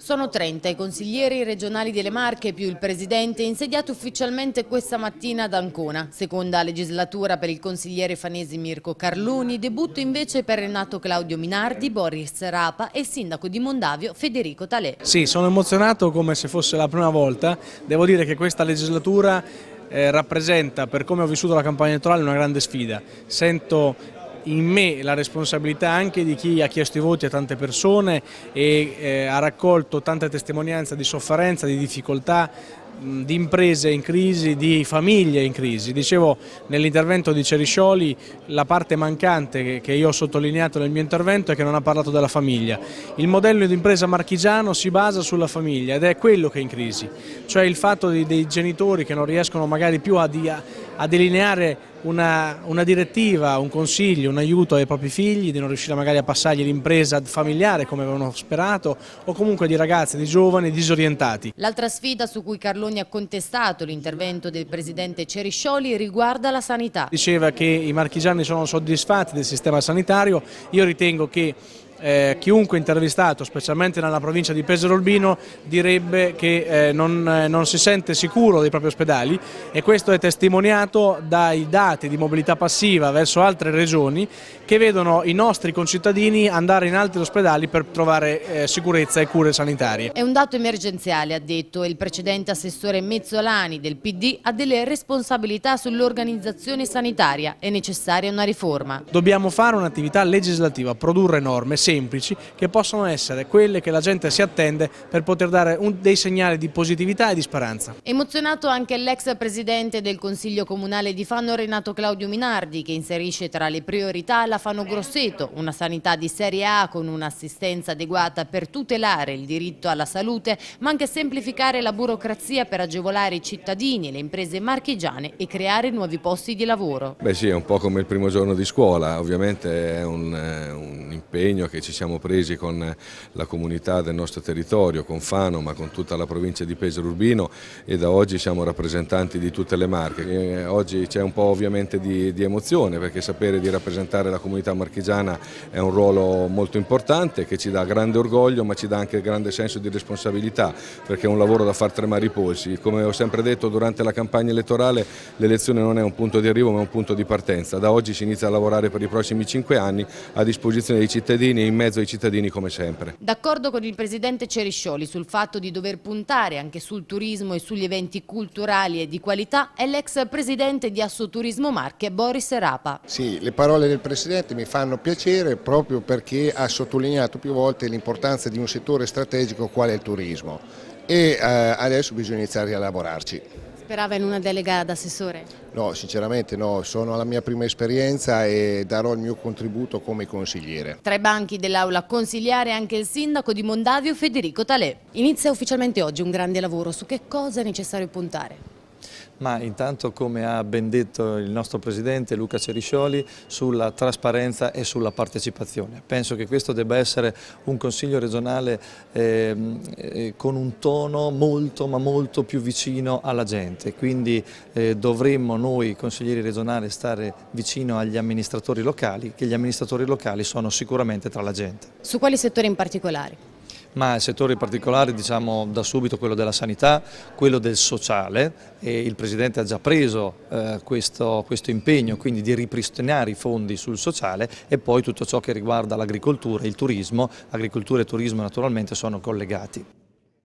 Sono 30 i consiglieri regionali delle Marche più il presidente insediato ufficialmente questa mattina ad Ancona. Seconda legislatura per il consigliere fanesi Mirko Carluni, debutto invece per Renato Claudio Minardi, Boris Rapa e il sindaco di Mondavio Federico Talè. Sì, sono emozionato come se fosse la prima volta. Devo dire che questa legislatura eh, rappresenta per come ho vissuto la campagna elettorale una grande sfida. Sento in me la responsabilità anche di chi ha chiesto i voti a tante persone e eh, ha raccolto tanta testimonianza di sofferenza, di difficoltà, di imprese in crisi, di famiglie in crisi. Dicevo nell'intervento di Ceriscioli la parte mancante che io ho sottolineato nel mio intervento è che non ha parlato della famiglia. Il modello di impresa marchigiano si basa sulla famiglia ed è quello che è in crisi, cioè il fatto dei, dei genitori che non riescono magari più a, a a delineare una, una, direttiva, un consiglio, un aiuto ai propri figli, di non riuscire magari a passargli l'impresa familiare come avevano sperato o comunque di ragazzi, di giovani disorientati. L'altra sfida su cui Carloni ha contestato l'intervento del presidente Ceriscioli riguarda la sanità. Diceva che i marchigiani sono soddisfatti del sistema sanitario, io ritengo che eh, chiunque intervistato, specialmente nella provincia di Pesaro Urbino, direbbe che eh, non, eh, non, si sente sicuro dei propri ospedali e questo è testimoniato dai dati di mobilità passiva verso altre regioni che vedono i nostri concittadini andare in altri ospedali per trovare eh, sicurezza e cure sanitarie. È un dato emergenziale, ha detto il precedente assessore Mezzolani del PD ha delle responsabilità sull'organizzazione sanitaria, è necessaria una riforma. Dobbiamo fare un'attività legislativa, produrre norme, semplici che possono essere quelle che la gente si attende per poter dare un, dei segnali di positività e di speranza. Emozionato anche l'ex presidente del Consiglio Comunale di Fano Renato Claudio Minardi che inserisce tra le priorità la Fano Grosseto, una sanità di serie A con un'assistenza adeguata per tutelare il diritto alla salute ma anche semplificare la burocrazia per agevolare i cittadini e le imprese marchigiane e creare nuovi posti di lavoro. Beh sì, è un po' come il primo giorno di scuola, ovviamente è un, eh, un impegno che che ci siamo presi con la comunità del nostro territorio, con Fano ma con tutta la provincia di Pesaro Urbino e da oggi siamo rappresentanti di tutte le marche. E oggi c'è un po' ovviamente di, di emozione perché sapere di rappresentare la comunità marchigiana è un ruolo molto importante che ci dà grande orgoglio ma ci dà anche grande senso di responsabilità perché è un lavoro da far tremare i polsi. Come ho sempre detto durante la campagna elettorale l'elezione non è un punto di arrivo ma è un punto di partenza. Da oggi si inizia a lavorare per i prossimi cinque anni a disposizione dei cittadini in mezzo ai cittadini come sempre. D'accordo con il presidente Ceriscioli sul fatto di dover puntare anche sul turismo e sugli eventi culturali e di qualità è l'ex presidente di Assoturismo Marche Boris Rapa. Sì, le parole del presidente mi fanno piacere proprio perché ha sottolineato più volte l'importanza di un settore strategico quale il turismo e eh, adesso bisogna iniziare a lavorarci. Sperava in una delega ad assessore? No, sinceramente no, sono alla mia prima esperienza e darò il mio contributo come consigliere. Tra i banchi dell'aula consigliare anche il sindaco di Mondavio Federico Talè. Inizia ufficialmente oggi un grande lavoro, su che cosa è necessario puntare? Ma intanto come ha ben detto il nostro Presidente Luca Ceriscioli sulla trasparenza e sulla partecipazione. Penso che questo debba essere un Consiglio regionale ehm, eh, con un tono molto ma molto più vicino alla gente, quindi eh, dovremmo noi consiglieri regionali stare vicino agli amministratori locali, che gli amministratori locali sono sicuramente tra la gente. Su quali settori in particolare? ma il settore particolare diciamo da subito quello della sanità, quello del sociale e il Presidente ha già preso eh, questo, questo impegno quindi di ripristinare i fondi sul sociale e poi tutto ciò che riguarda l'agricoltura e il turismo, agricoltura e turismo naturalmente sono collegati.